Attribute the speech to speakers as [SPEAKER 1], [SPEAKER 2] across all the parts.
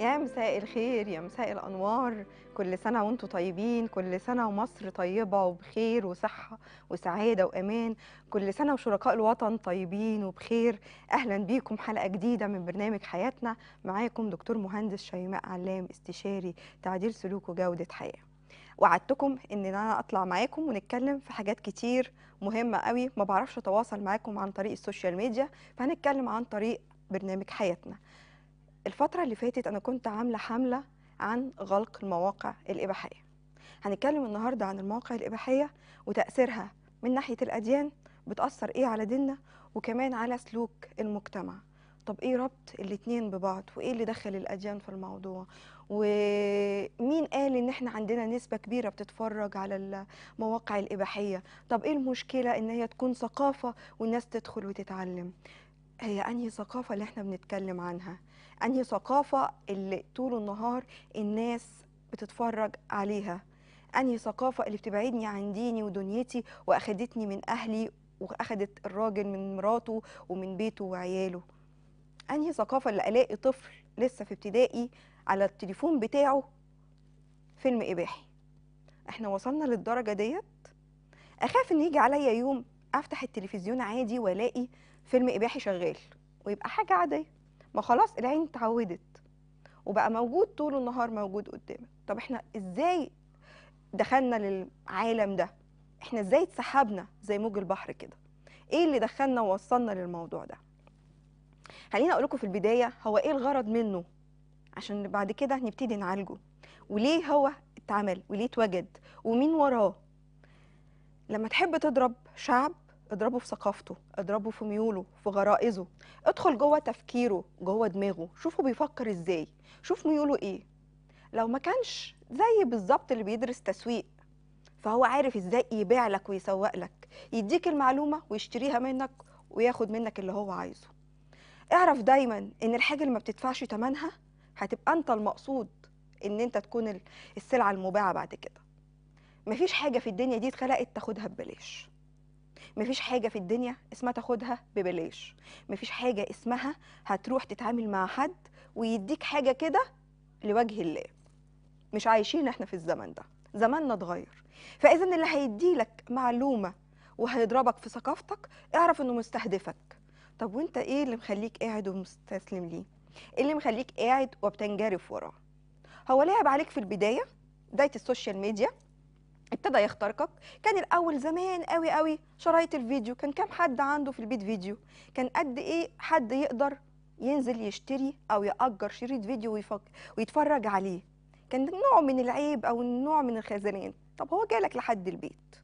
[SPEAKER 1] يا مساء الخير يا مساء الأنوار كل سنة وانتم طيبين كل سنة ومصر طيبة وبخير وصحة وسعادة وأمان كل سنة وشركاء الوطن طيبين وبخير أهلا بيكم حلقة جديدة من برنامج حياتنا معاكم دكتور مهندس شيماء علام استشاري تعديل سلوك وجودة حياة وعدتكم ان انا اطلع معاكم ونتكلم في حاجات كتير مهمه قوي ما بعرفش اتواصل معاكم عن طريق السوشيال ميديا فهنتكلم عن طريق برنامج حياتنا الفترة اللي فاتت أنا كنت عاملة حملة عن غلق المواقع الإباحية هنتكلم النهاردة عن المواقع الإباحية وتأثيرها من ناحية الأديان بتأثر إيه على ديننا وكمان على سلوك المجتمع طب إيه ربط الاتنين ببعض وإيه اللي دخل الأديان في الموضوع ومين قال إن إحنا عندنا نسبة كبيرة بتتفرج على المواقع الإباحية طب إيه المشكلة إن هي تكون ثقافة والناس تدخل وتتعلم هي أنهي ثقافة اللي احنا بنتكلم عنها أنهي ثقافة اللي طول النهار الناس بتتفرج عليها أنهي ثقافة اللي بتبعدني عن ديني ودنيتي وأخدتني من أهلي وأخدت الراجل من مراته ومن بيته وعياله أنهي ثقافة اللي ألاقي طفل لسه في ابتدائي على التليفون بتاعه فيلم إباحي احنا وصلنا للدرجة ديت أخاف إن يجي عليا يوم أفتح التلفزيون عادي وألاقي فيلم إباحي شغال ويبقى حاجة عادية ما خلاص العين اتعودت وبقى موجود طول النهار موجود قدامك طب احنا ازاي دخلنا للعالم ده احنا ازاي اتسحبنا زي موج البحر كده ايه اللي دخلنا ووصلنا للموضوع ده خليني اقول لكم في البدايه هو ايه الغرض منه عشان بعد كده نبتدي نعالجه وليه هو اتعمل وليه اتوجد ومين وراه لما تحب تضرب شعب اضربه في ثقافته اضربه في ميوله في غرائزه ادخل جوه تفكيره جوه دماغه شوفه بيفكر ازاي شوف ميوله ايه لو ما كانش زي بالظبط اللي بيدرس تسويق فهو عارف ازاي يبيع لك ويسوق لك يديك المعلومه ويشتريها منك وياخد منك اللي هو عايزه اعرف دايما ان الحاجه اللي ما بتدفعش ثمنها هتبقى انت المقصود ان انت تكون السلعه المباعه بعد كده مفيش حاجه في الدنيا دي اتخلقت تاخدها ببلاش مفيش حاجه في الدنيا اسمها تاخدها ببلاش مفيش حاجه اسمها هتروح تتعامل مع حد ويديك حاجه كده لوجه الله مش عايشين احنا في الزمن ده زماننا اتغير فاذا اللي هيديلك معلومه وهيضربك في ثقافتك اعرف انه مستهدفك طب وانت ايه اللي مخليك قاعد ومستسلم ليه ايه اللي مخليك قاعد وبتنجرف وراه هو لعب عليك في البدايه بدايه السوشيال ميديا ابتدى يخترقك كان الاول زمان قوي قوي شرايط الفيديو كان كام حد عنده في البيت فيديو كان قد ايه حد يقدر ينزل يشتري او ياجر شريط فيديو ويتفرج عليه كان نوع من العيب او نوع من الخزنان طب هو جالك لحد البيت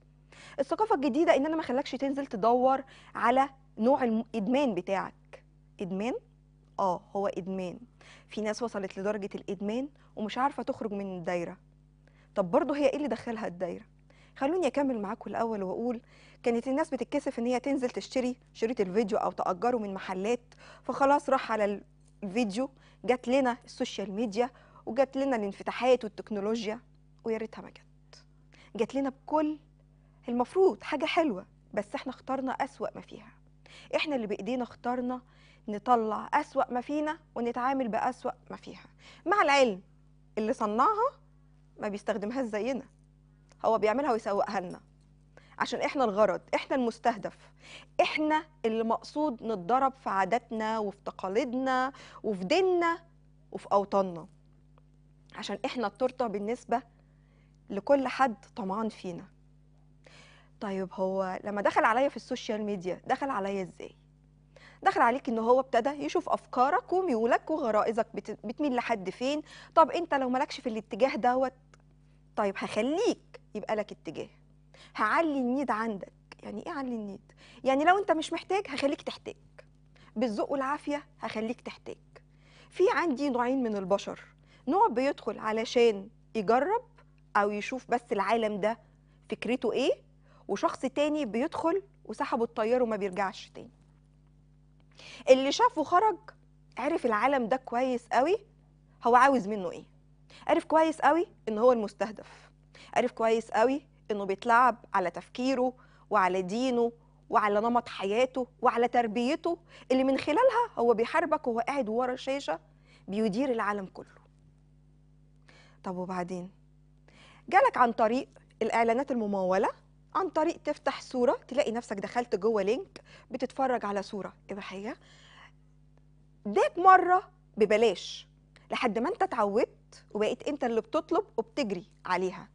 [SPEAKER 1] الثقافه الجديده ان انا ما خلاكش تنزل تدور على نوع الادمان بتاعك ادمان اه هو ادمان في ناس وصلت لدرجه الادمان ومش عارفه تخرج من الدايره طب برضه هي ايه اللي دخلها الدايره خلوني اكمل معاكم الاول واقول كانت الناس بتتكسف ان هي تنزل تشتري شريط الفيديو او تاجره من محلات فخلاص راح على الفيديو جات لنا السوشيال ميديا وجات لنا الانفتاحات والتكنولوجيا ويا ريتها ما جت جات لنا بكل المفروض حاجه حلوه بس احنا اخترنا اسوا ما فيها احنا اللي بايدينا اخترنا نطلع اسوا ما فينا ونتعامل باسوا ما فيها مع العلم اللي صنعها ما بيستخدمهاش زينا هو بيعملها ويسوقها لنا عشان احنا الغرض احنا المستهدف احنا اللي مقصود نتضرب في عاداتنا وفي تقاليدنا وفي ديننا وفي اوطاننا عشان احنا التورته بالنسبه لكل حد طمعان فينا طيب هو لما دخل عليا في السوشيال ميديا دخل عليا ازاي دخل عليك ان هو ابتدى يشوف افكارك وميولك وغرائزك بتميل لحد فين طب انت لو مالكش في الاتجاه دوت طيب هخليك يبقى لك اتجاه هعلي النيد عندك يعني ايه علي النيد يعني لو انت مش محتاج هخليك تحتاج بالذوق والعافيه هخليك تحتاج في عندي نوعين من البشر نوع بيدخل علشان يجرب او يشوف بس العالم ده فكرته ايه وشخص تاني بيدخل وسحبه الطيار وما بيرجعش تاني اللي شافه خرج عرف العالم ده كويس قوي هو عاوز منه ايه عرف كويس قوي ان هو المستهدف عرف كويس قوي انه بيتلعب على تفكيره وعلى دينه وعلى نمط حياته وعلى تربيته اللي من خلالها هو بيحاربك وهو قاعد ورا الشاشه بيدير العالم كله طب وبعدين جالك عن طريق الاعلانات المموله عن طريق تفتح صوره تلاقي نفسك دخلت جوه لينك بتتفرج على صوره اباحيه ديك مره ببلاش لحد ما انت اتعودت وبقيت انت اللي بتطلب وبتجري عليها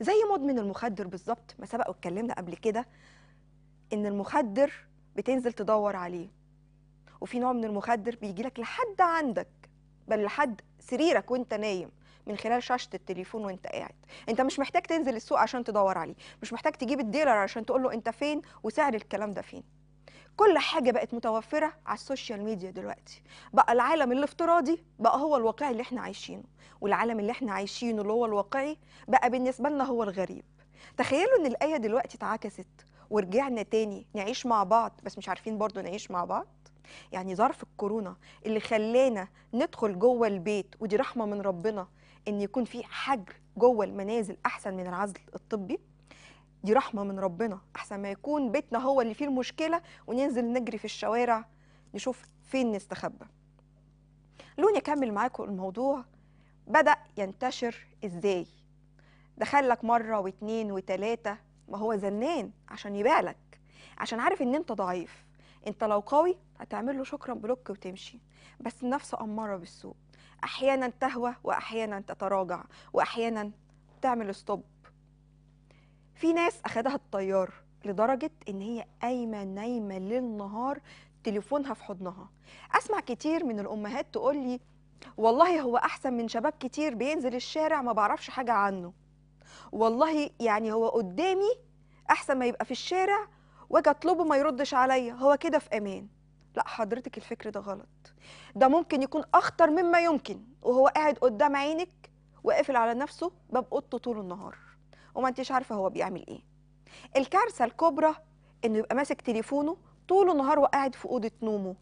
[SPEAKER 1] زي مدمن المخدر بالظبط ما سبق واتكلمنا قبل كده ان المخدر بتنزل تدور عليه وفي نوع من المخدر بيجي لك لحد عندك بل لحد سريرك وانت نايم من خلال شاشه التليفون وانت قاعد انت مش محتاج تنزل السوق عشان تدور عليه مش محتاج تجيب الديلر عشان تقول له انت فين وسعر الكلام ده فين كل حاجه بقت متوفره على السوشيال ميديا دلوقتي بقى العالم الافتراضي بقى هو الواقعي اللي احنا عايشينه والعالم اللي احنا عايشينه اللي هو الواقعي بقى بالنسبه لنا هو الغريب تخيلوا ان الايه دلوقتي اتعكست ورجعنا تاني نعيش مع بعض بس مش عارفين برضو نعيش مع بعض يعني ظرف الكورونا اللي خلانا ندخل جوه البيت ودي رحمه من ربنا ان يكون في حجر جوه المنازل احسن من العزل الطبي دي رحمه من ربنا احسن ما يكون بيتنا هو اللي فيه المشكله وننزل نجري في الشوارع نشوف فين نستخبى لوني اكمل معاكم الموضوع بدا ينتشر ازاي دخل لك مره واتنين وتلاته ما هو زنان عشان يبالك عشان عارف ان انت ضعيف انت لو قوي هتعمل له شكرا بلوك وتمشي بس النفس اماره بالسوء احيانا تهوى واحيانا تتراجع واحيانا تعمل ستوب في ناس اخدها الطيار لدرجه ان هي قايمه نايمه ليل نهار تليفونها في حضنها اسمع كتير من الامهات تقول لي والله هو احسن من شباب كتير بينزل الشارع ما بعرفش حاجه عنه والله يعني هو قدامي احسن ما يبقى في الشارع واجي اطلبه ما يردش عليا هو كده في امان لا حضرتك الفكر ده غلط ده ممكن يكون اخطر مما يمكن وهو قاعد قدام عينك وقافل على نفسه باب اوضته طول النهار وما انتش عارفه هو بيعمل ايه الكارثه الكبرى انه يبقى ماسك تليفونه طول النهار وقاعد في اوضه نومه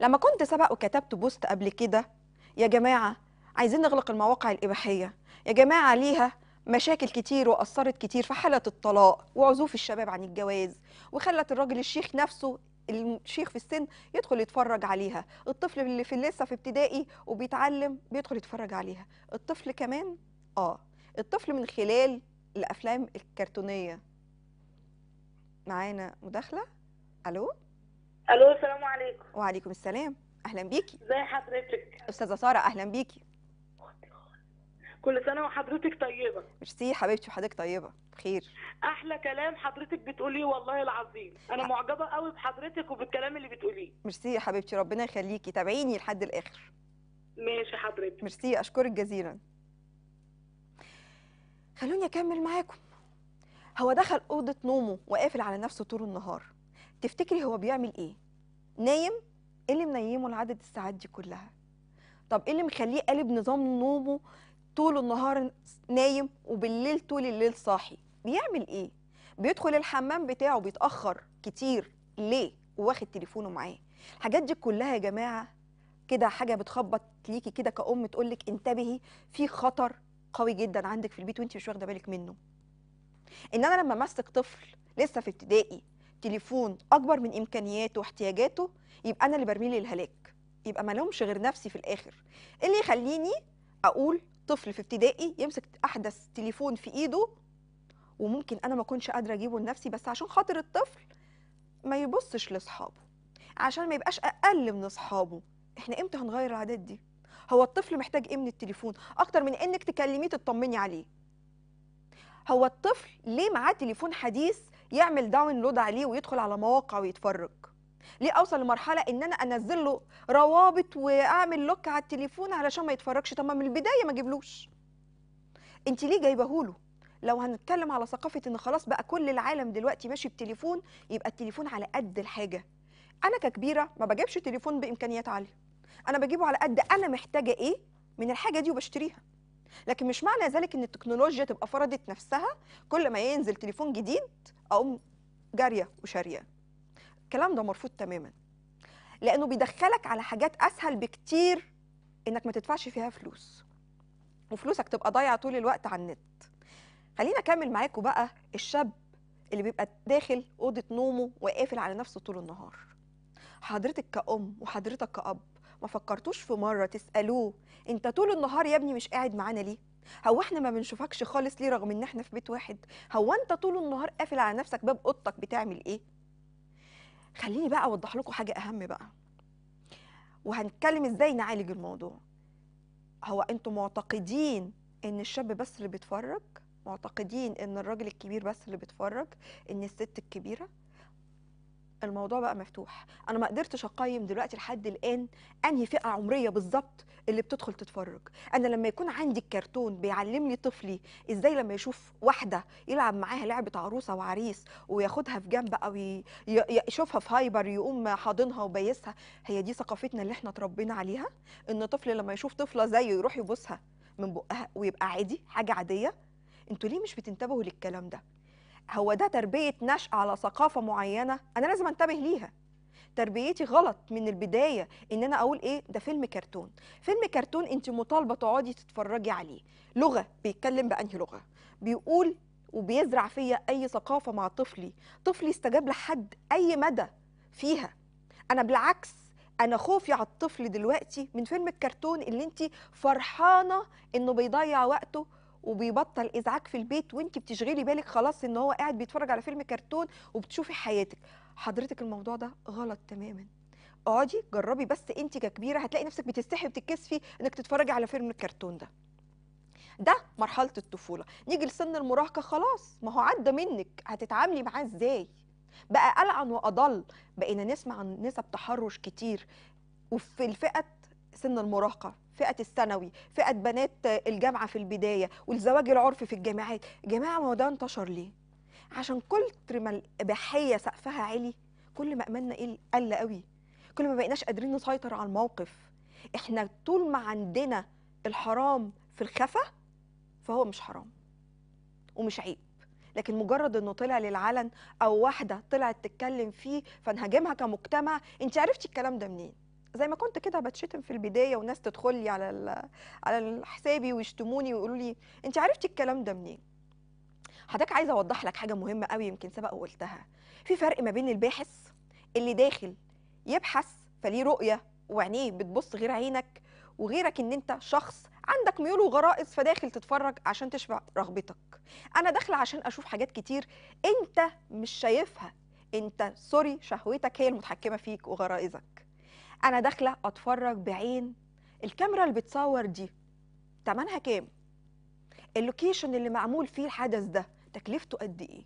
[SPEAKER 1] لما كنت سبق وكتبت بوست قبل كده يا جماعه عايزين نغلق المواقع الاباحيه يا جماعه ليها مشاكل كتير واثرت كتير في حاله الطلاق وعزوف الشباب عن الجواز وخلت الراجل الشيخ نفسه الشيخ في السن يدخل يتفرج عليها الطفل اللي في لسه في ابتدائي وبيتعلم بيدخل يتفرج عليها الطفل كمان اه الطفل من خلال الافلام الكرتونيه معانا مداخله الو الو السلام عليكم وعليكم السلام اهلا بيكي ازي حضرتك استاذه ساره اهلا بيكي كل سنه وحضرتك طيبه ميرسي حبيبتي وحضرتك طيبه بخير احلى كلام حضرتك بتقوليه والله العظيم انا معجبه قوي بحضرتك وبالكلام اللي بتقوليه ميرسي يا حبيبتي ربنا يخليكي تابعيني لحد الاخر ماشي حضرتك ميرسي اشكرك جزيلا خلوني اكمل معاكم هو دخل اوضه نومه وقافل على نفسه طول النهار تفتكري هو بيعمل ايه نايم ايه اللي منيمه لعدد الساعات دي كلها طب ايه اللي مخليه قالب نظام نومه طول النهار نايم وبالليل طول الليل صاحي بيعمل ايه بيدخل الحمام بتاعه بيتاخر كتير ليه واخد تليفونه معاه الحاجات دي كلها يا جماعه كده حاجه بتخبط ليكي كده كأم تقول لك انتبهي في خطر قوي جدا عندك في البيت وانت مش واخده بالك منه ان انا لما امسك طفل لسه في ابتدائي تليفون اكبر من امكانياته واحتياجاته يبقى انا اللي برميه للهلاك يبقى ما لهمش غير نفسي في الاخر اللي يخليني اقول طفل في ابتدائي يمسك احدث تليفون في ايده وممكن انا ما اكونش قادره اجيبه لنفسي بس عشان خاطر الطفل ما يبصش لاصحابه عشان ما يبقاش اقل من اصحابه احنا امتى هنغير العادات دي هو الطفل محتاج ايه من التليفون اكتر من انك تكلميه تطمني عليه هو الطفل ليه معاه تليفون حديث يعمل داونلود عليه ويدخل على مواقع ويتفرج ليه اوصل لمرحله ان انا انزل له روابط واعمل لوك على التليفون علشان ما يتفرجش طب من البدايه ما اجيبلوش انت ليه جايبهوله لو هنتكلم على ثقافه ان خلاص بقى كل العالم دلوقتي ماشي بتليفون يبقى التليفون على قد الحاجه انا ككبيره ما بجيبش تليفون بامكانيات عاليه انا بجيبه على قد انا محتاجه ايه من الحاجه دي وبشتريها لكن مش معنى ذلك ان التكنولوجيا تبقى فرضت نفسها كل ما ينزل تليفون جديد اقوم جاريه وشاريه الكلام ده مرفوض تماما لانه بيدخلك على حاجات اسهل بكتير انك ما تدفعش فيها فلوس وفلوسك تبقى ضايعه طول الوقت على النت خلينا اكمل معاكم بقى الشاب اللي بيبقى داخل اوضه نومه وقافل على نفسه طول النهار حضرتك كأم وحضرتك كأب ما فكرتوش في مره تسالوه انت طول النهار يا ابني مش قاعد معانا ليه هو احنا ما بنشوفكش خالص ليه رغم ان احنا في بيت واحد هو انت طول النهار قافل على نفسك باب اوضتك بتعمل ايه خليني بقى اوضح لكم حاجه اهم بقى وهنتكلم ازاي نعالج الموضوع هو انتم معتقدين ان الشاب بس اللي بيتفرج معتقدين ان الراجل الكبير بس اللي بيتفرج ان الست الكبيره الموضوع بقى مفتوح انا ما قدرتش اقيم دلوقتي لحد الان انهي فئه عمريه بالظبط اللي بتدخل تتفرج انا لما يكون عندي الكرتون بيعلمني طفلي ازاي لما يشوف واحده يلعب معاها لعبه عروسه وعريس وياخدها في جنب او يشوفها في هايبر يقوم حاضنها وبيسها هي دي ثقافتنا اللي احنا اتربينا عليها ان طفل لما يشوف طفله زيه يروح يبوسها من بقها ويبقى عادي حاجه عاديه انتوا ليه مش بتنتبهوا للكلام ده هو ده تربيه نشأ على ثقافه معينه انا لازم انتبه ليها تربيتي غلط من البدايه ان انا اقول ايه ده فيلم كرتون فيلم كرتون انت مطالبه تقعدي تتفرجي عليه لغه بيتكلم بانهي لغه بيقول وبيزرع فيا اي ثقافه مع طفلي طفلي استجاب لحد اي مدى فيها انا بالعكس انا خوفي على الطفل دلوقتي من فيلم الكرتون اللي انت فرحانه انه بيضيع وقته وبيبطل ازعاج في البيت وانت بتشغلي بالك خلاص ان هو قاعد بيتفرج على فيلم كرتون وبتشوفي حياتك حضرتك الموضوع ده غلط تماما اقعدي جربي بس انت ككبيره هتلاقي نفسك بتستحي وبتتكسفي انك تتفرجي على فيلم الكرتون ده ده مرحله الطفوله نيجي لسن المراهقه خلاص ما هو عدى منك هتتعاملي معاه ازاي بقى ألعن واضل بقينا نسمع عن نسب تحرش كتير وفي الفئه سن المراهقه فئه الثانوي فئه بنات الجامعه في البدايه والزواج العرفي في الجامعات جماعه ما هو ده انتشر ليه عشان كل ما الاباحيه سقفها عالي كل ما املنا ايه قل قوي كل ما بقيناش قادرين نسيطر على الموقف احنا طول ما عندنا الحرام في الخفا فهو مش حرام ومش عيب لكن مجرد انه طلع للعلن او واحده طلعت تتكلم فيه فنهاجمها كمجتمع انت عرفتي الكلام ده منين زي ما كنت كده بتشتم في البدايه وناس تدخل لي على على حسابي ويشتموني ويقولوا لي انت عرفتي الكلام ده منين حضرتك عايزه اوضح لك حاجه مهمه قوي يمكن سبق وقلتها في فرق ما بين الباحث اللي داخل يبحث فليه رؤيه وعينيه بتبص غير عينك وغيرك ان انت شخص عندك ميول وغرائز فداخل تتفرج عشان تشبع رغبتك انا داخله عشان اشوف حاجات كتير انت مش شايفها انت سوري شهوتك هي المتحكمه فيك وغرائزك انا داخله اتفرج بعين الكاميرا اللي بتصور دي تمنها كام اللوكيشن اللي معمول فيه الحدث ده تكلفته قد ايه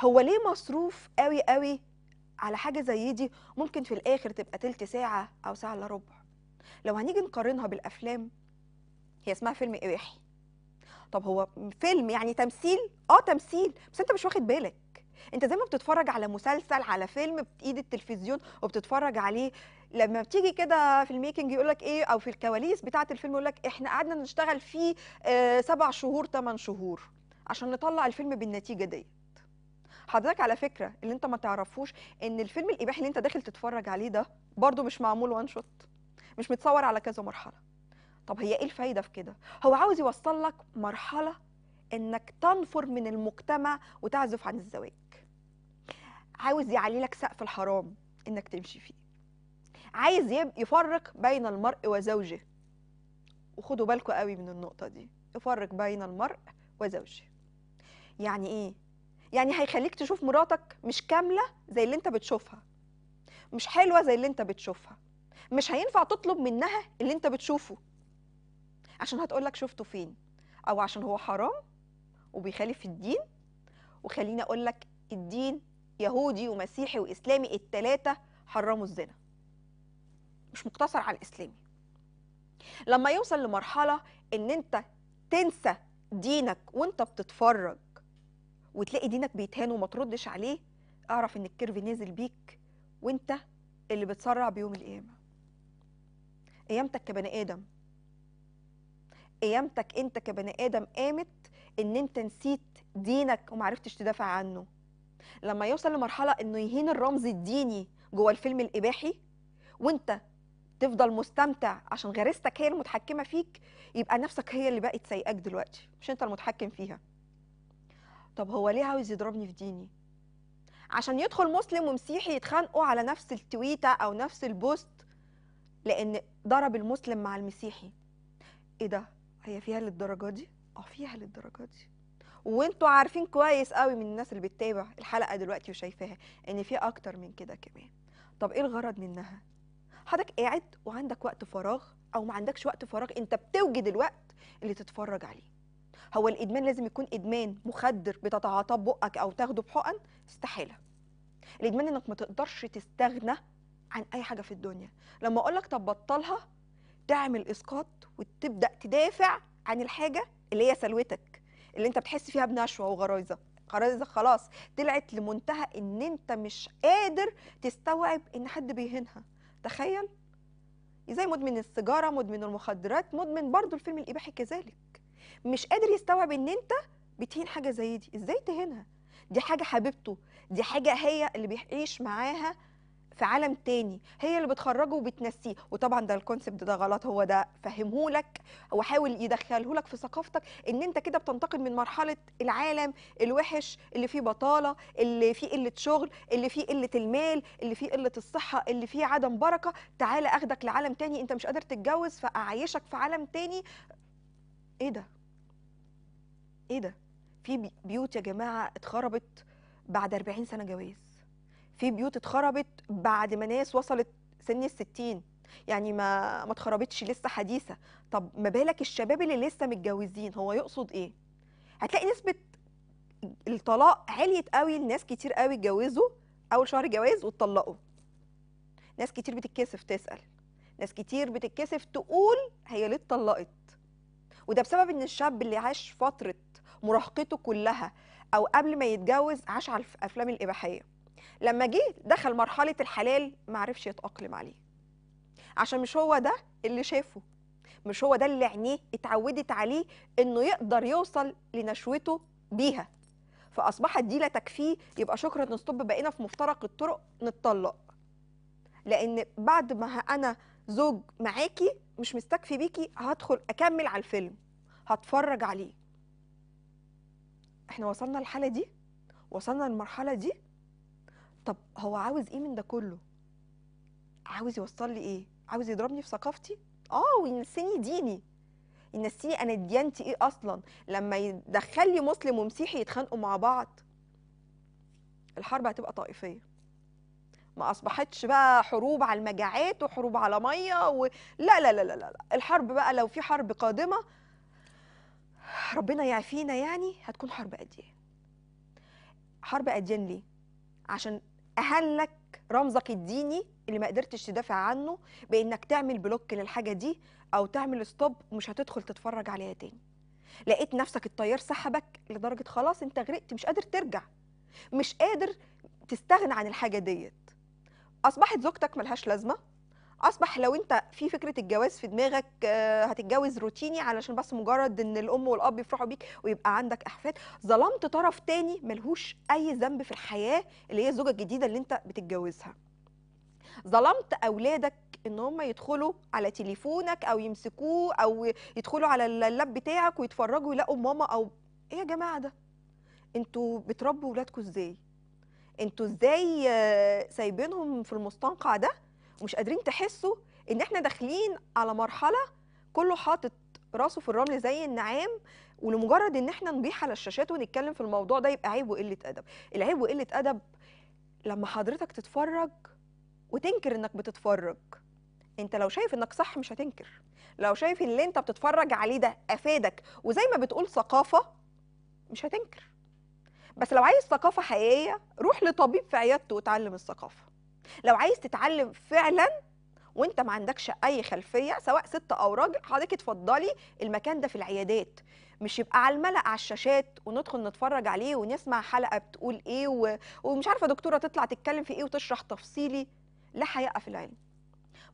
[SPEAKER 1] هو ليه مصروف قوي قوي على حاجه زي دي ممكن في الاخر تبقى تلت ساعه او ساعه الا ربع لو هنيجي نقارنها بالافلام هي اسمها فيلم اباحي طب هو فيلم يعني تمثيل اه تمثيل بس انت مش واخد بالك انت زي ما بتتفرج على مسلسل على فيلم بايد التلفزيون وبتتفرج عليه لما بتيجي كده في الميكنج يقول لك ايه او في الكواليس بتاعه الفيلم يقول لك احنا قعدنا نشتغل فيه آه، سبع شهور ثمان شهور عشان نطلع الفيلم بالنتيجه ديت حضرتك على فكره اللي انت ما تعرفوش ان الفيلم الاباحي اللي انت داخل تتفرج عليه ده برده مش معمول وان شوت مش متصور على كذا مرحله طب هي ايه الفايده في كده هو عاوز يوصل لك مرحله انك تنفر من المجتمع وتعزف عن الزواج عاوز يعلي لك سقف الحرام انك تمشي فيه عايز يفرق بين المرء وزوجه وخدوا بالكم قوي من النقطه دي يفرق بين المرء وزوجه يعني ايه يعني هيخليك تشوف مراتك مش كامله زي اللي انت بتشوفها مش حلوه زي اللي انت بتشوفها مش هينفع تطلب منها اللي انت بتشوفه عشان هتقول لك شفته فين او عشان هو حرام وبيخالف الدين وخليني اقول لك الدين يهودي ومسيحي واسلامي الثلاثه حرموا الزنا مش مقتصر على الاسلامي لما يوصل لمرحله ان انت تنسى دينك وانت بتتفرج وتلاقي دينك بيتهان وما تردش عليه اعرف ان الكيرف نازل بيك وانت اللي بتسرع بيوم القيامه قيامتك كبني ادم قيامتك انت كبني ادم قامت ان انت نسيت دينك ومعرفتش تدافع عنه لما يوصل لمرحله انه يهين الرمز الديني جوه الفيلم الاباحي وانت تفضل مستمتع عشان غريزتك هي المتحكمه فيك يبقى نفسك هي اللي بقت سايقاك دلوقتي مش انت المتحكم فيها طب هو ليه عاوز يضربني في ديني عشان يدخل مسلم ومسيحي يتخانقوا على نفس التويته او نفس البوست لان ضرب المسلم مع المسيحي ايه ده هي فيها للدرجه دي اه فيها للدرجه دي وانتوا عارفين كويس قوي من الناس اللي بتتابع الحلقه دلوقتي وشايفاها ان في اكتر من كده كمان طب ايه الغرض منها حضرتك قاعد وعندك وقت فراغ او ما عندكش وقت فراغ انت بتوجد الوقت اللي تتفرج عليه هو الادمان لازم يكون ادمان مخدر بتتعاطاه بقك او تاخده بحقن استحاله الادمان انك ما تقدرش تستغنى عن اي حاجه في الدنيا لما اقول لك طب بطلها تعمل اسقاط وتبدا تدافع عن الحاجه اللي هي سلوتك اللي انت بتحس فيها بنشوه وغرايزه غرايزه خلاص طلعت لمنتهى ان انت مش قادر تستوعب ان حد بيهينها تخيل زي مدمن السيجاره مدمن المخدرات مدمن برضو الفيلم الاباحي كذلك مش قادر يستوعب ان انت بتهين حاجه زي دي ازاي تهينها دي حاجه حبيبته دي حاجه هي اللي بيعيش معاها في عالم تاني هي اللي بتخرجه وبتنسيه وطبعا ده الكونسبت ده غلط هو ده فهمه لك وحاول يدخله لك في ثقافتك ان انت كده بتنتقل من مرحله العالم الوحش اللي فيه بطاله اللي فيه قله شغل اللي فيه قله المال اللي فيه قله الصحه اللي فيه عدم بركه تعالى اخدك لعالم تاني انت مش قادر تتجوز فاعيشك في عالم تاني ايه ده ايه ده في بيوت يا جماعه اتخربت بعد 40 سنه جواز في بيوت اتخربت بعد ما ناس وصلت سن الستين يعني ما ما اتخربتش لسه حديثه طب ما بالك الشباب اللي لسه متجوزين هو يقصد ايه هتلاقي نسبه الطلاق عليت قوي لناس كتير قوي اتجوزوا اول شهر جواز واتطلقوا ناس كتير بتتكسف تسال ناس كتير بتتكسف تقول هي ليه اتطلقت وده بسبب ان الشاب اللي عاش فتره مراهقته كلها او قبل ما يتجوز عاش على افلام الاباحيه لما جه دخل مرحله الحلال ما عرفش يتاقلم عليه عشان مش هو ده اللي شافه مش هو ده اللي عينيه اتعودت عليه انه يقدر يوصل لنشوته بيها فاصبحت دي لا تكفيه يبقى شكرا نستوب بقينا في مفترق الطرق نتطلق لان بعد ما انا زوج معاكي مش مستكفي بيكي هدخل اكمل على الفيلم هتفرج عليه احنا وصلنا الحالة دي وصلنا المرحلة دي طب هو عاوز ايه من ده كله عاوز يوصل لي ايه عاوز يضربني في ثقافتي اه وينسيني ديني ينسيني انا ديانتي ايه اصلا لما يدخل لي مسلم ومسيحي يتخانقوا مع بعض الحرب هتبقى طائفيه ما اصبحتش بقى حروب على المجاعات وحروب على ميه و... لا, لا لا لا لا الحرب بقى لو في حرب قادمه ربنا يعفينا يعني هتكون حرب اديان حرب اديان ليه عشان اهلك رمزك الديني اللي ما قدرتش تدافع عنه بانك تعمل بلوك للحاجه دي او تعمل ستوب ومش هتدخل تتفرج عليها تاني لقيت نفسك التيار سحبك لدرجه خلاص انت غرقت مش قادر ترجع مش قادر تستغنى عن الحاجه ديت اصبحت زوجتك ملهاش لازمه اصبح لو انت في فكره الجواز في دماغك آه، هتتجوز روتيني علشان بس مجرد ان الام والاب يفرحوا بيك ويبقى عندك احفاد ظلمت طرف تاني ملهوش اي ذنب في الحياه اللي هي الزوجه الجديده اللي انت بتتجوزها ظلمت اولادك ان هم يدخلوا على تليفونك او يمسكوه او يدخلوا على اللاب بتاعك ويتفرجوا يلاقوا ماما او ايه يا جماعه ده انتوا بتربوا ولادكم ازاي انتوا ازاي آه، سايبينهم في المستنقع ده مش قادرين تحسوا ان احنا داخلين على مرحله كله حاطط راسه في الرمل زي النعام ولمجرد ان احنا نبيح على الشاشات ونتكلم في الموضوع ده يبقى عيب وقله ادب العيب وقله ادب لما حضرتك تتفرج وتنكر انك بتتفرج انت لو شايف انك صح مش هتنكر لو شايف اللي انت بتتفرج عليه ده افادك وزي ما بتقول ثقافه مش هتنكر بس لو عايز ثقافه حقيقيه روح لطبيب في عيادته وتعلم الثقافه لو عايز تتعلم فعلا وانت ما عندكش اي خلفيه سواء ست او راجل حضرتك اتفضلي المكان ده في العيادات مش يبقى على الملأ على الشاشات وندخل نتفرج عليه ونسمع حلقه بتقول ايه و... ومش عارفه دكتوره تطلع تتكلم في ايه وتشرح تفصيلي لا حياء في العلم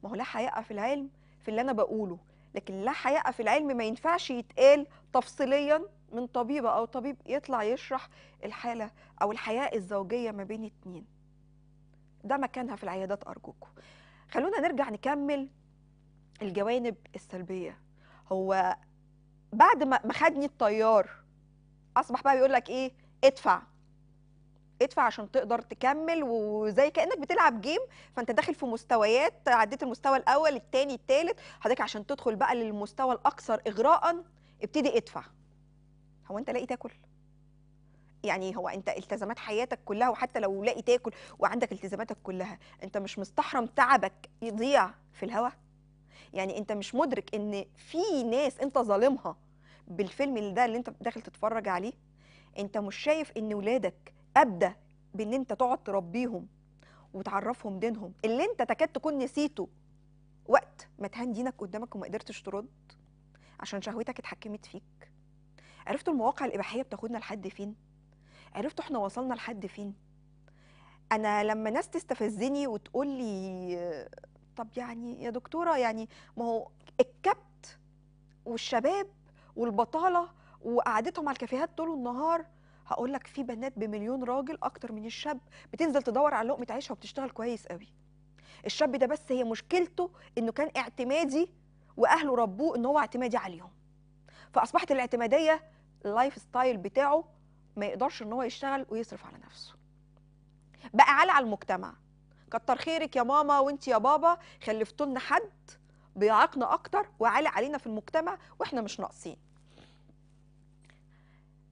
[SPEAKER 1] ما هو لا حياء في العلم في اللي انا بقوله لكن لا حياء في العلم ما ينفعش يتقال تفصيليا من طبيبه او طبيب يطلع يشرح الحاله او الحياه الزوجيه ما بين اتنين ده مكانها في العيادات أرجوكم خلونا نرجع نكمل الجوانب السلبية هو بعد ما خدني الطيار أصبح بقى بيقول لك إيه ادفع ادفع عشان تقدر تكمل وزي كانك بتلعب جيم فانت داخل في مستويات عديت المستوى الاول الثاني الثالث حضرتك عشان تدخل بقى للمستوى الاكثر اغراء ابتدي ادفع هو انت لاقي تاكل يعني هو انت التزامات حياتك كلها وحتى لو لاقي تاكل وعندك التزاماتك كلها انت مش مستحرم تعبك يضيع في الهوا يعني انت مش مدرك ان في ناس انت ظالمها بالفيلم ده اللي انت داخل تتفرج عليه انت مش شايف ان ولادك ابدى بان انت تقعد تربيهم وتعرفهم دينهم اللي انت تكاد تكون نسيته وقت ما تهان دينك قدامك وما قدرتش ترد عشان شهوتك اتحكمت فيك عرفتوا المواقع الاباحيه بتاخدنا لحد فين عرفتوا احنا وصلنا لحد فين انا لما ناس تستفزني وتقول لي طب يعني يا دكتوره يعني ما هو الكبت والشباب والبطاله وقعدتهم على الكافيهات طول النهار هقول لك في بنات بمليون راجل اكتر من الشاب بتنزل تدور على لقمه عيشها وبتشتغل كويس قوي الشاب ده بس هي مشكلته انه كان اعتمادي واهله ربوه ان هو اعتمادي عليهم فاصبحت الاعتماديه اللايف ستايل بتاعه ما يقدرش ان هو يشتغل ويصرف على نفسه بقى على على المجتمع كتر خيرك يا ماما وانت يا بابا خلفتوا لنا حد بيعاقنا اكتر وعلى علينا في المجتمع واحنا مش ناقصين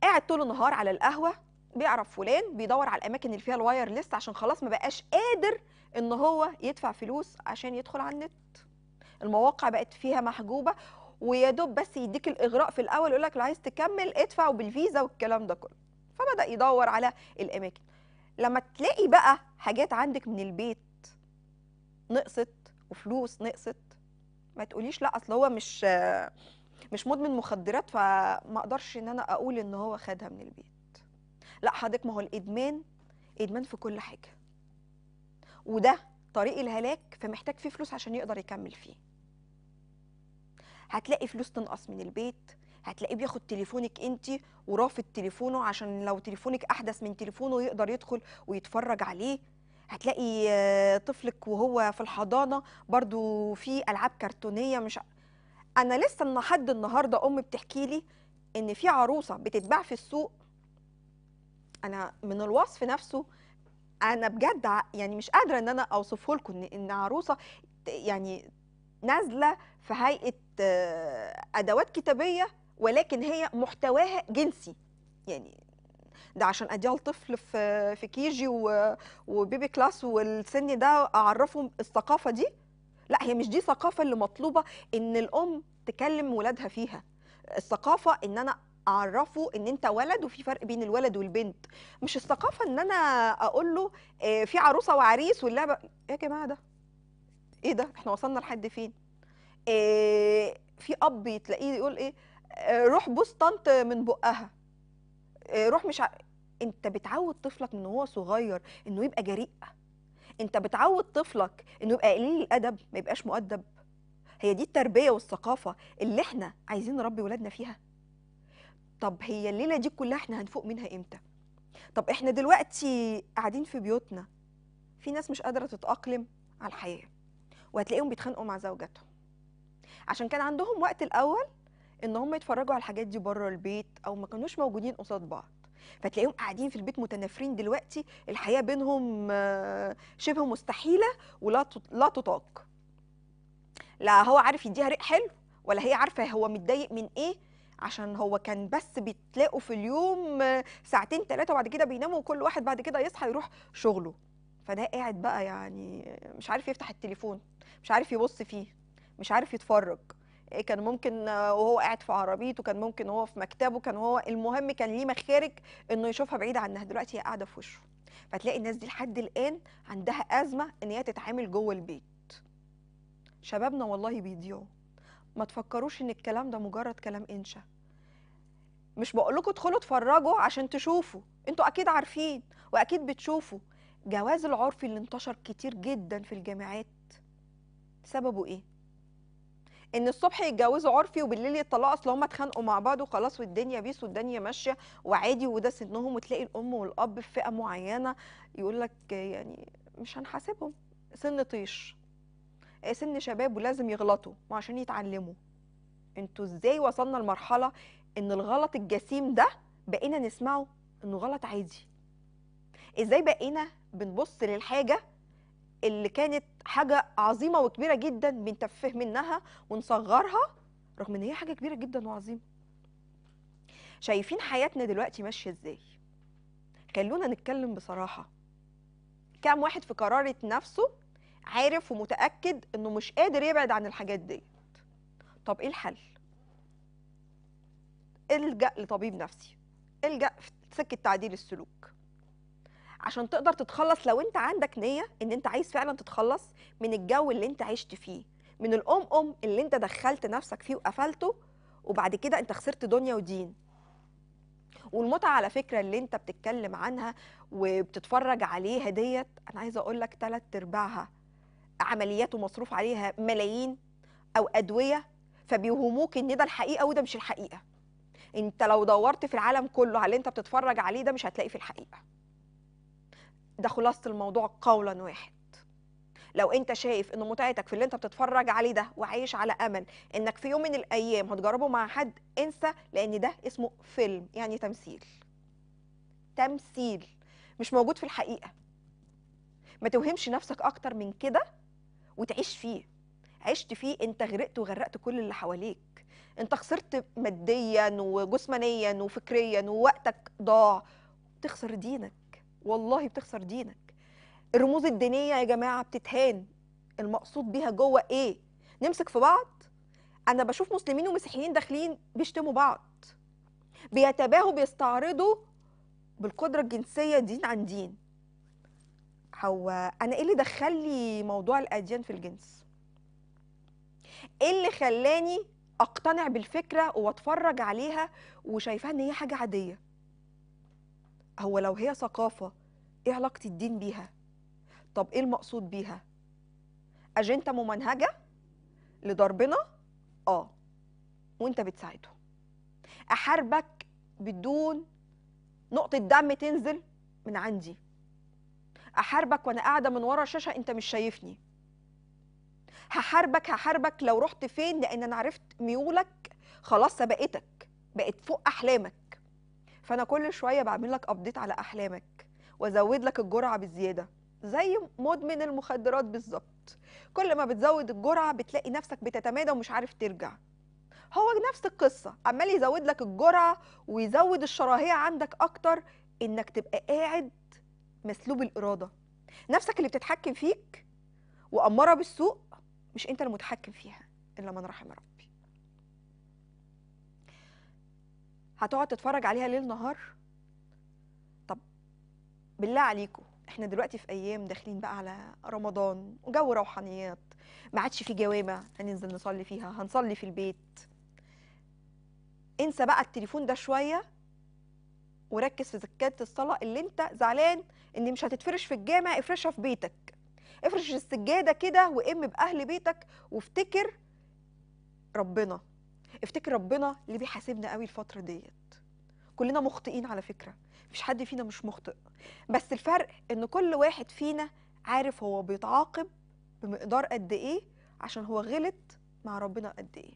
[SPEAKER 1] قاعد طول النهار على القهوه بيعرف فلان بيدور على الاماكن اللي فيها الواير الوايرلس عشان خلاص ما بقاش قادر ان هو يدفع فلوس عشان يدخل على النت المواقع بقت فيها محجوبه ويا دوب بس يديك الاغراء في الاول يقول لك لو عايز تكمل ادفع وبالفيزا والكلام ده كله فبدأ يدور على الأماكن لما تلاقي بقى حاجات عندك من البيت نقصت وفلوس نقصت ما تقوليش لا اصل هو مش مش مدمن مخدرات فما اقدرش ان انا اقول ان هو خدها من البيت لا حضرتك ما هو الادمان ادمان في كل حاجه وده طريق الهلاك فمحتاج فيه فلوس عشان يقدر يكمل فيه هتلاقي فلوس تنقص من البيت هتلاقيه بياخد تليفونك انت ورافض تليفونه عشان لو تليفونك احدث من تليفونه يقدر يدخل ويتفرج عليه هتلاقي آه، طفلك وهو في الحضانه برضو في العاب كرتونيه مش انا لسه من حد النهارده ام بتحكي لي ان في عروسه بتتباع في السوق انا من الوصف نفسه انا بجد يعني مش قادره ان انا اوصفه لكم ان عروسه يعني نازله في هيئه آه، ادوات كتابيه ولكن هي محتواها جنسي يعني ده عشان اديها لطفل في في كيجي وبيبي كلاس والسن ده اعرفهم الثقافه دي لا هي مش دي الثقافه اللي مطلوبه ان الام تكلم ولادها فيها الثقافه ان انا اعرفه ان انت ولد وفي فرق بين الولد والبنت مش الثقافه ان انا اقول له آه، في عروسه وعريس واللعبه إيه يا جماعه ده ايه ده احنا وصلنا لحد فين إيه في اب تلاقيه يقول ايه آه، روح بوس طنط من بقها آه، روح مش ع... انت بتعود طفلك من وهو صغير انه يبقى جريء انت بتعود طفلك انه يبقى قليل الادب ما يبقاش مؤدب هي دي التربيه والثقافه اللي احنا عايزين نربي ولادنا فيها طب هي الليله دي كلها احنا هنفوق منها امتى طب احنا دلوقتي قاعدين في بيوتنا في ناس مش قادره تتاقلم على الحياه وهتلاقيهم بيتخانقوا مع زوجاتهم عشان كان عندهم وقت الاول ان هم يتفرجوا على الحاجات دي بره البيت او ما كانوش موجودين قصاد بعض فتلاقيهم قاعدين في البيت متنافرين دلوقتي الحياه بينهم آه، شبه مستحيله ولا لا تطاق لا هو عارف يديها ريق حلو ولا هي عارفه هو متضايق من ايه عشان هو كان بس بيتلاقوا في اليوم آه، ساعتين ثلاثه وبعد كده بيناموا وكل واحد بعد كده يصحى يروح شغله فده قاعد بقى يعني مش عارف يفتح التليفون مش عارف يبص فيه مش عارف يتفرج كان ممكن آه، وهو قاعد في عربيته كان ممكن وهو في مكتبه كان هو المهم كان ليه مخارج انه يشوفها بعيد عنها دلوقتي هي قاعده في وشه فتلاقي الناس دي لحد الان عندها ازمه ان هي تتعامل جوه البيت شبابنا والله بيضيعوا ما تفكروش ان الكلام ده مجرد كلام انشا مش بقول لكم ادخلوا اتفرجوا عشان تشوفوا انتوا اكيد عارفين واكيد بتشوفوا جواز العرفي اللي انتشر كتير جدا في الجامعات سببه ايه ان الصبح يتجوزوا عرفي وبالليل يتطلقوا اصل هم اتخانقوا مع بعض وخلاص والدنيا بيس والدنيا ماشيه وعادي وده سنهم وتلاقي الام والاب في فئه معينه يقول لك يعني مش هنحاسبهم سن طيش آه، سن شباب ولازم يغلطوا وعشان يتعلموا انتوا ازاي وصلنا لمرحله ان الغلط الجسيم ده بقينا نسمعه انه غلط عادي ازاي بقينا بنبص للحاجه اللي كانت حاجه عظيمه وكبيره جدا بنتفه منها ونصغرها رغم ان هي حاجه كبيره جدا وعظيمه شايفين حياتنا دلوقتي ماشيه ازاي خلونا نتكلم بصراحه كام واحد في قراره نفسه عارف ومتاكد انه مش قادر يبعد عن الحاجات دي طب ايه الحل الجا لطبيب نفسي الجا في سكه تعديل السلوك عشان تقدر تتخلص لو انت عندك نيه ان انت عايز فعلا تتخلص من الجو اللي انت عشت فيه من الام ام اللي انت دخلت نفسك فيه وقفلته وبعد كده انت خسرت دنيا ودين والمتعه على فكره اللي انت بتتكلم عنها وبتتفرج عليها ديت انا عايزه اقول لك ثلاث ارباعها عمليات ومصروف عليها ملايين او ادويه فبيهموك ان ده الحقيقه وده مش الحقيقه انت لو دورت في العالم كله على اللي انت بتتفرج عليه ده مش هتلاقي في الحقيقه ده خلاصه الموضوع قولا واحد لو انت شايف ان متعتك في اللي انت بتتفرج عليه ده وعايش على امل انك في يوم من الايام هتجربه مع حد انسى لان ده اسمه فيلم يعني تمثيل تمثيل مش موجود في الحقيقه ما توهمش نفسك اكتر من كده وتعيش فيه عشت فيه انت غرقت وغرقت كل اللي حواليك انت خسرت ماديا وجسمانيا وفكريا ووقتك ضاع تخسر دينك والله بتخسر دينك الرموز الدينية يا جماعة بتتهان المقصود بيها جوه ايه نمسك في بعض انا بشوف مسلمين ومسيحيين داخلين بيشتموا بعض بيتباهوا بيستعرضوا بالقدرة الجنسية دين عن دين هو انا ايه اللي دخل لي موضوع الاديان في الجنس ايه اللي خلاني اقتنع بالفكرة واتفرج عليها وشايفاها ان هي حاجة عادية هو لو هي ثقافة ايه علاقة الدين بيها طب ايه المقصود بيها أجندة ممنهجة لضربنا اه وانت بتساعده احاربك بدون نقطة دم تنزل من عندي احاربك وانا قاعدة من ورا شاشة انت مش شايفني هحاربك هحاربك لو رحت فين لان انا عرفت ميولك خلاص سبقتك بقت فوق احلامك فانا كل شويه بعمل لك ابديت على احلامك وازود لك الجرعه بالزياده زي مدمن المخدرات بالظبط كل ما بتزود الجرعه بتلاقي نفسك بتتمادى ومش عارف ترجع هو نفس القصه عمال يزود لك الجرعه ويزود الشراهيه عندك اكتر انك تبقى قاعد مسلوب الاراده نفسك اللي بتتحكم فيك واماره بالسوء مش انت المتحكم فيها الا من رحم ربك هتقعد تتفرج عليها ليل نهار طب بالله عليكم احنا دلوقتي في ايام داخلين بقى على رمضان وجو روحانيات ما عادش في جوامع هننزل نصلي فيها هنصلي في البيت انسى بقى التليفون ده شويه وركز في زكاه الصلاه اللي انت زعلان ان مش هتتفرش في الجامع افرشها في بيتك افرش السجاده كده وام باهل بيتك وافتكر ربنا افتكر ربنا ليه بيحاسبنا قوي الفتره ديت كلنا مخطئين على فكره مفيش حد فينا مش مخطئ بس الفرق ان كل واحد فينا عارف هو بيتعاقب بمقدار قد ايه عشان هو غلط مع ربنا قد ايه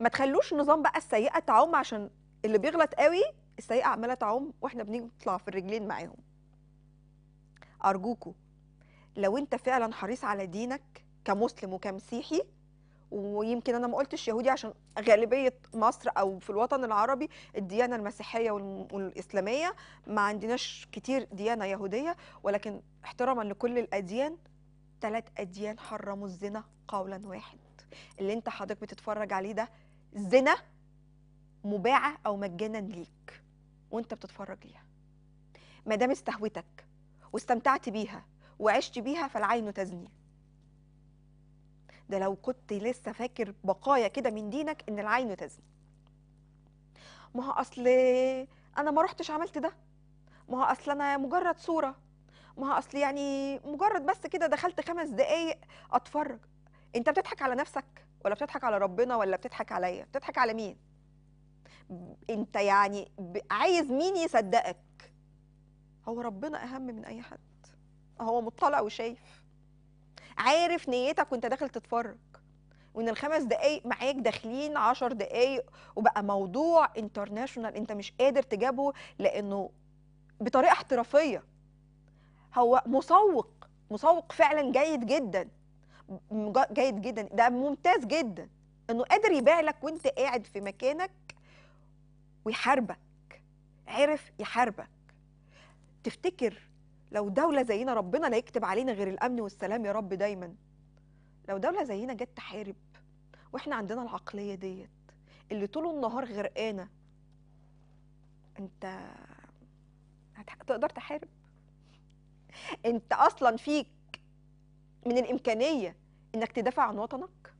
[SPEAKER 1] ما تخلوش نظام بقى السيئه تعوم عشان اللي بيغلط قوي السيئه عماله تعوم واحنا بنطلع في الرجلين معاهم ارجوكوا لو انت فعلا حريص على دينك كمسلم وكمسيحي ويمكن انا ما قلتش يهودي عشان غالبيه مصر او في الوطن العربي الديانه المسيحيه والاسلاميه ما عندناش كتير ديانه يهوديه ولكن احتراما لكل الاديان ثلاث اديان حرموا الزنا قولا واحد اللي انت حضرتك بتتفرج عليه ده زنا مباعه او مجانا ليك وانت بتتفرج ليها ما دام استهوتك واستمتعت بيها وعشت بيها فالعين تزني ده لو كنت لسه فاكر بقايا كده من دينك ان العين تزني ما هو اصل انا ما رحتش عملت ده ما هو اصل انا مجرد صوره ما هو اصل يعني مجرد بس كده دخلت خمس دقايق اتفرج انت بتضحك على نفسك ولا بتضحك على ربنا ولا بتضحك عليا بتضحك على مين انت يعني عايز مين يصدقك هو ربنا اهم من اي حد هو مطلع وشايف عارف نيتك وانت داخل تتفرج وان الخمس دقايق معاك داخلين عشر دقايق وبقى موضوع انترناشونال انت مش قادر تجابه لانه بطريقه احترافيه هو مسوق مسوق فعلا جيد جدا جيد جدا ده ممتاز جدا انه قادر يبيع لك وانت قاعد في مكانك ويحاربك عرف يحاربك تفتكر لو دولة زينا ربنا لا يكتب علينا غير الأمن والسلام يا رب دايما لو دولة زينا جت تحارب واحنا عندنا العقلية ديت اللي طول النهار غرقانة انت هتقدر تحارب انت اصلا فيك من الامكانية انك تدافع عن وطنك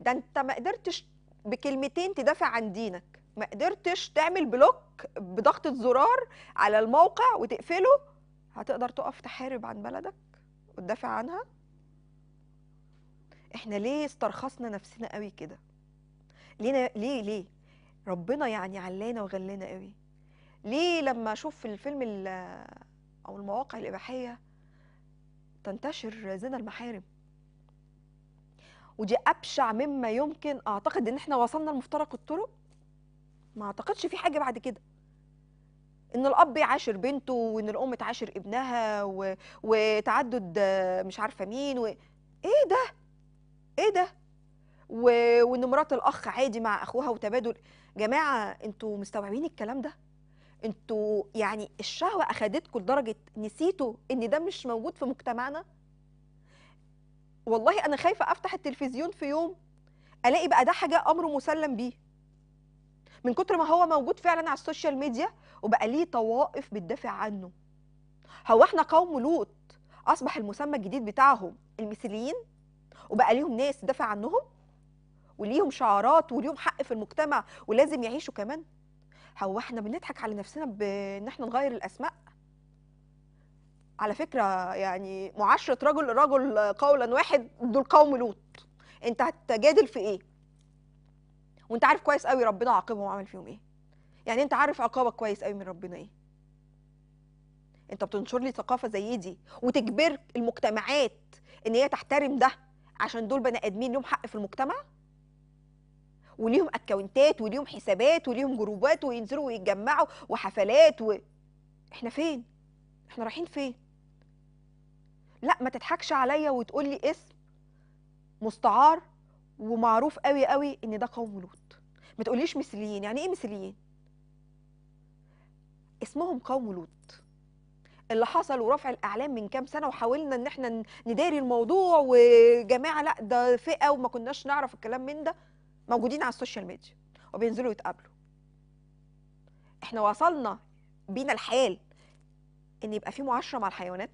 [SPEAKER 1] ده انت ما قدرتش بكلمتين تدافع عن دينك ما قدرتش تعمل بلوك بضغطة زرار على الموقع وتقفله هتقدر تقف تحارب عن بلدك وتدافع عنها احنا ليه استرخصنا نفسنا قوي كده ليه ليه ليه ربنا يعني علانا وغلانا قوي ليه لما اشوف الفيلم او المواقع الاباحيه تنتشر زنا المحارم ودي ابشع مما يمكن اعتقد ان احنا وصلنا لمفترق الطرق ما اعتقدش في حاجه بعد كده ان الاب يعاشر بنته وان الام تعاشر ابنها و... وتعدد مش عارفه مين و... ايه ده ايه ده و... وان مرات الاخ عادي مع اخوها وتبادل جماعه انتوا مستوعبين الكلام ده انتوا يعني الشهوه اخدتكم لدرجه نسيتوا ان ده مش موجود في مجتمعنا والله انا خايفه افتح التلفزيون في يوم الاقي بقى ده حاجه امر مسلم بيه من كتر ما هو موجود فعلا على السوشيال ميديا وبقى ليه طوائف بتدافع عنه هو احنا قوم لوط اصبح المسمى الجديد بتاعهم المثليين وبقى ليهم ناس تدافع عنهم وليهم شعارات وليهم حق في المجتمع ولازم يعيشوا كمان هو احنا بنضحك على نفسنا بان احنا نغير الاسماء على فكره يعني معاشره رجل رجل قولا واحد دول قوم لوط انت هتجادل في ايه وانت عارف كويس قوي ربنا عاقبهم وعمل فيهم ايه يعني انت عارف عقابك كويس قوي من ربنا ايه انت بتنشر لي ثقافه زي دي وتجبر المجتمعات ان هي تحترم ده عشان دول بني ادمين لهم حق في المجتمع وليهم اكونتات وليهم حسابات وليهم جروبات وينزلوا ويتجمعوا وحفلات و... احنا فين احنا رايحين فين لا ما تضحكش عليا وتقول لي اسم مستعار ومعروف قوي قوي ان ده قوم لوط ما تقوليش مثليين يعني ايه مثليين اسمهم قوم لوط اللي حصل ورفع الاعلام من كام سنه وحاولنا ان احنا نداري الموضوع وجماعه لا ده فئه وما كناش نعرف الكلام من ده موجودين على السوشيال ميديا وبينزلوا يتقابلوا احنا وصلنا بينا الحال ان يبقى في معاشره مع الحيوانات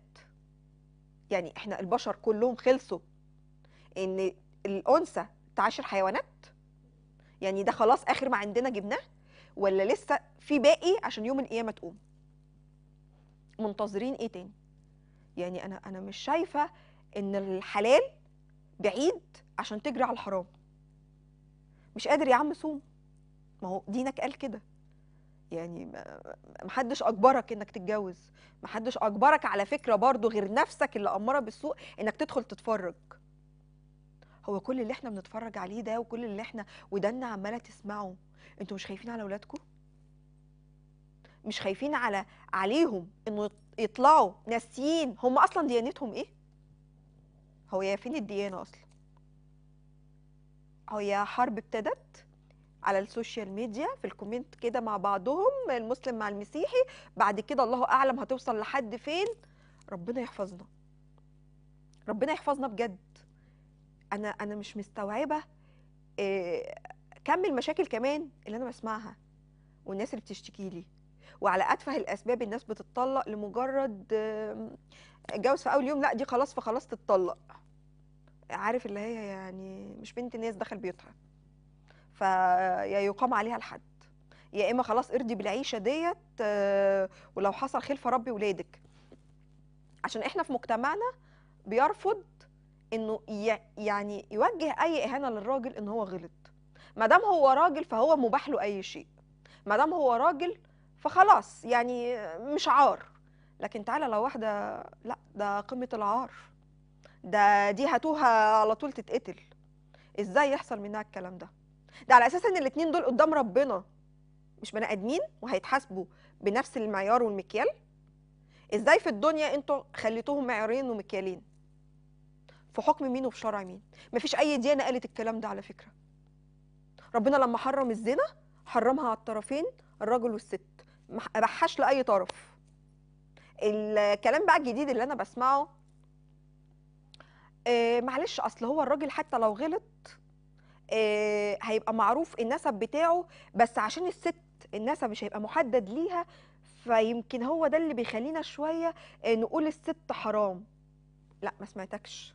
[SPEAKER 1] يعني احنا البشر كلهم خلصوا ان الانثى تعاشر حيوانات يعني ده خلاص اخر ما عندنا جبناه ولا لسه في باقي عشان يوم القيامه تقوم منتظرين ايه تاني يعني انا انا مش شايفه ان الحلال بعيد عشان تجري على الحرام مش قادر يا عم صوم ما هو دينك قال كده يعني محدش اجبرك انك تتجوز محدش اجبرك على فكره برضو غير نفسك اللي اماره بالسوء انك تدخل تتفرج هو كل اللي احنا بنتفرج عليه ده وكل اللي احنا ودنا عماله تسمعه انتوا مش خايفين على اولادكم مش خايفين على عليهم انه يطلعوا ناسيين هم اصلا ديانتهم ايه هو يا فين الديانه اصلا هو يا حرب ابتدت على السوشيال ميديا في الكومنت كده مع بعضهم المسلم مع المسيحي بعد كده الله اعلم هتوصل لحد فين ربنا يحفظنا ربنا يحفظنا بجد انا انا مش مستوعبه آه، كم المشاكل كمان اللي انا بسمعها والناس اللي بتشتكي لي وعلى اتفه الاسباب الناس بتتطلق لمجرد اتجوز آه، في اول يوم لا دي خلاص فخلاص تتطلق عارف اللي هي يعني مش بنت ناس دخل بيوتها فيا يقام عليها الحد يا اما خلاص ارضي بالعيشه ديت آه، ولو حصل خلفه ربي ولادك عشان احنا في مجتمعنا بيرفض انه يعني يوجه اي اهانه للراجل ان هو غلط ما دام هو راجل فهو مباح له اي شيء ما دام هو راجل فخلاص يعني مش عار لكن تعالى لو واحده لا ده قمه العار ده دي هاتوها على طول تتقتل ازاي يحصل منها الكلام ده ده على اساس ان الاثنين دول قدام ربنا مش بني ادمين وهيتحاسبوا بنفس المعيار والمكيال ازاي في الدنيا انتوا خليتوهم معيارين ومكيالين في حكم مين وفي شرع مين مفيش اي ديانه قالت الكلام ده على فكره ربنا لما حرم الزنا حرمها على الطرفين الرجل والست ما ابحاش لاي طرف الكلام بقى الجديد اللي انا بسمعه آه، معلش اصل هو الراجل حتى لو غلط آه، هيبقى معروف النسب بتاعه بس عشان الست النسب مش هيبقى محدد ليها فيمكن هو ده اللي بيخلينا شويه نقول الست حرام لا ما سمعتكش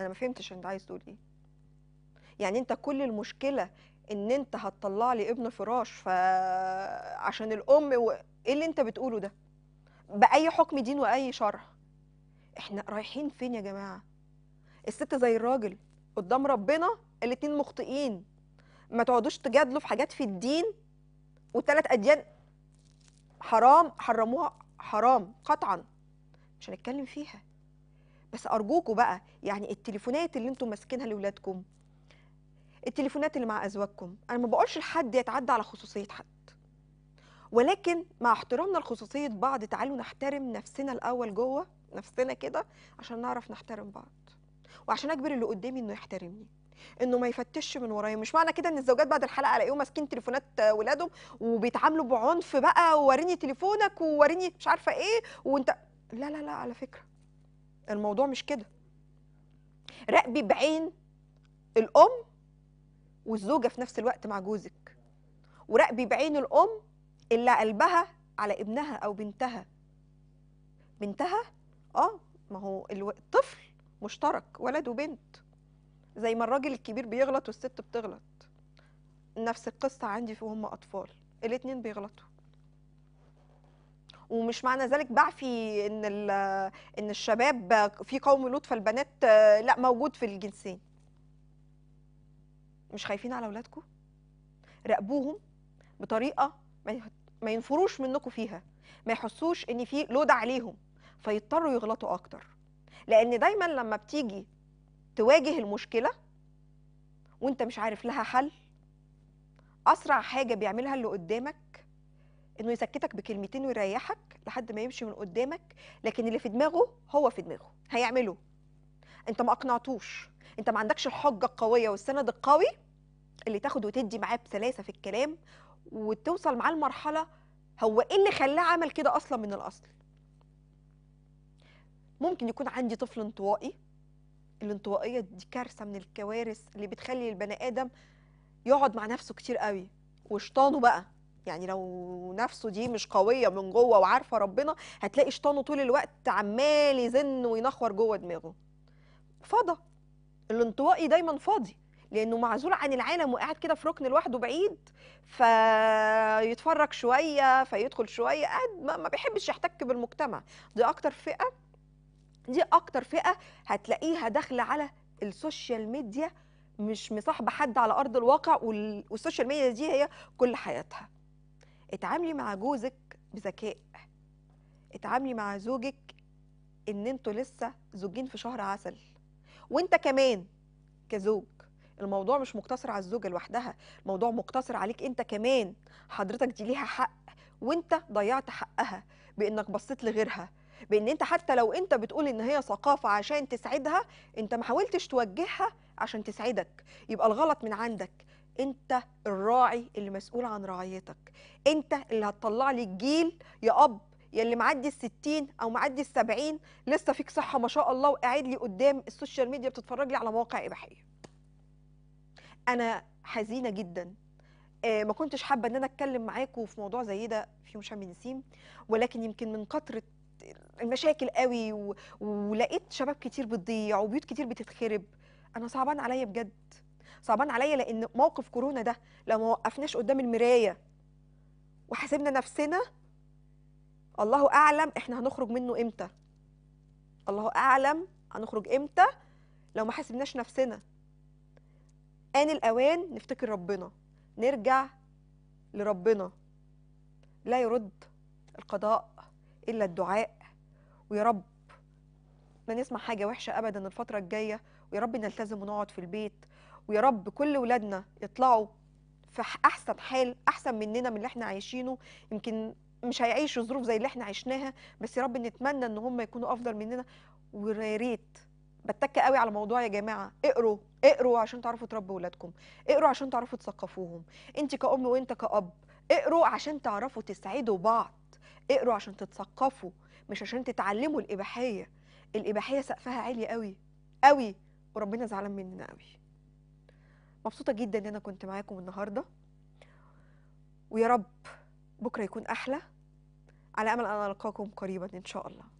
[SPEAKER 1] انا ما فهمتش انت عايز تقول ايه يعني انت كل المشكله ان انت هتطلع لي ابن فراش فعشان الام و... ايه اللي انت بتقوله ده باي حكم دين واي شرع احنا رايحين فين يا جماعه الست زي الراجل قدام ربنا الاتنين مخطئين ما تقعدوش تجادلوا في حاجات في الدين وثلاث اديان حرام حرموها حرام قطعا مش هنتكلم فيها بس ارجوكوا بقى يعني التليفونات اللي انتم ماسكينها لاولادكم التليفونات اللي مع ازواجكم انا ما بقولش لحد يتعدى على خصوصيه حد ولكن مع احترامنا لخصوصيه بعض تعالوا نحترم نفسنا الاول جوه نفسنا كده عشان نعرف نحترم بعض وعشان اجبر اللي قدامي انه يحترمني انه ما يفتش من ورايا مش معنى كده ان الزوجات بعد الحلقه الاقيهم ماسكين تليفونات ولادهم وبيتعاملوا بعنف بقى ووريني تليفونك ووريني مش عارفه ايه وانت لا لا لا على فكره الموضوع مش كده راقبي بعين الام والزوجه في نفس الوقت مع جوزك وراقبي بعين الام اللي قلبها على ابنها او بنتها بنتها اه ما هو الطفل مشترك ولد وبنت زي ما الراجل الكبير بيغلط والست بتغلط نفس القصه عندي وهم اطفال الاتنين بيغلطوا ومش معنى ذلك بعفي ان ان الشباب في قوم لوط فالبنات لا موجود في الجنسين مش خايفين على اولادكم راقبوهم بطريقه ما ينفروش منكم فيها ما يحسوش ان في لود عليهم فيضطروا يغلطوا اكتر لان دايما لما بتيجي تواجه المشكله وانت مش عارف لها حل اسرع حاجه بيعملها اللي قدامك انه يسكتك بكلمتين ويريحك لحد ما يمشي من قدامك لكن اللي في دماغه هو في دماغه هيعمله انت ما اقنعتوش انت ما عندكش الحجه القويه والسند القوي اللي تاخد وتدي معاه بسلاسه في الكلام وتوصل معاه لمرحله هو ايه اللي خلاه عمل كده اصلا من الاصل ممكن يكون عندي طفل انطوائي الانطوائيه دي كارثه من الكوارث اللي بتخلي البني ادم يقعد مع نفسه كتير قوي وشطانه بقى يعني لو نفسه دي مش قويه من جوه وعارفه ربنا هتلاقي شيطانه طول الوقت عمال يزن وينخور جوه دماغه فضى الانطوائي دايما فاضي لانه معزول عن العالم وقاعد كده في ركن لوحده بعيد فيتفرج شويه فيدخل شويه قاعد ما, ما بيحبش يحتك بالمجتمع دي اكتر فئه دي اكتر فئه هتلاقيها داخله على السوشيال ميديا مش مصاحبه حد على ارض الواقع والسوشيال ميديا دي هي كل حياتها اتعاملي مع جوزك بذكاء اتعاملي مع زوجك ان انتوا لسه زوجين في شهر عسل وانت كمان كزوج الموضوع مش مقتصر على الزوجه لوحدها الموضوع مقتصر عليك انت كمان حضرتك دي ليها حق وانت ضيعت حقها بانك بصيت لغيرها بان انت حتى لو انت بتقول ان هي ثقافه عشان تسعدها انت ما حاولتش توجهها عشان تسعدك يبقى الغلط من عندك انت الراعي اللي مسؤول عن رعايتك انت اللي هتطلع لي الجيل يا اب يا اللي معدي الستين او معدي السبعين لسه فيك صحه ما شاء الله وقاعد لي قدام السوشيال ميديا بتتفرج لي على مواقع اباحيه انا حزينه جدا آه ما كنتش حابه ان انا اتكلم معاكم في موضوع زي ده في مش من نسيم ولكن يمكن من قطره المشاكل قوي و... ولقيت شباب كتير بتضيع وبيوت كتير بتتخرب انا صعبان عليا بجد صعبان عليا لان موقف كورونا ده لو ما وقفناش قدام المرايه وحاسبنا نفسنا الله اعلم احنا هنخرج منه امتى الله اعلم هنخرج امتى لو ما حاسبناش نفسنا آن الأوان نفتكر ربنا نرجع لربنا لا يرد القضاء إلا الدعاء ويا رب ما نسمع حاجة وحشة أبدا الفترة الجاية ويا رب نلتزم ونقعد في البيت ويا رب كل ولادنا يطلعوا في احسن حال احسن مننا من اللي احنا عايشينه يمكن مش هيعيشوا ظروف زي اللي احنا عشناها بس يا رب نتمنى ان هم يكونوا افضل مننا ويا ريت بتك قوي على موضوع يا جماعه اقروا اقروا عشان تعرفوا تربوا ولادكم اقروا عشان تعرفوا تثقفوهم انت كأم وانت كأب اقروا عشان تعرفوا تسعدوا بعض اقروا عشان تتثقفوا مش عشان تتعلموا الإباحية الإباحية سقفها عالي قوي قوي وربنا زعلان مننا قوي مبسوطة جدا إن أنا كنت معاكم النهاردة ويا رب بكرة يكون أحلى على أمل أن ألقاكم قريبا إن شاء الله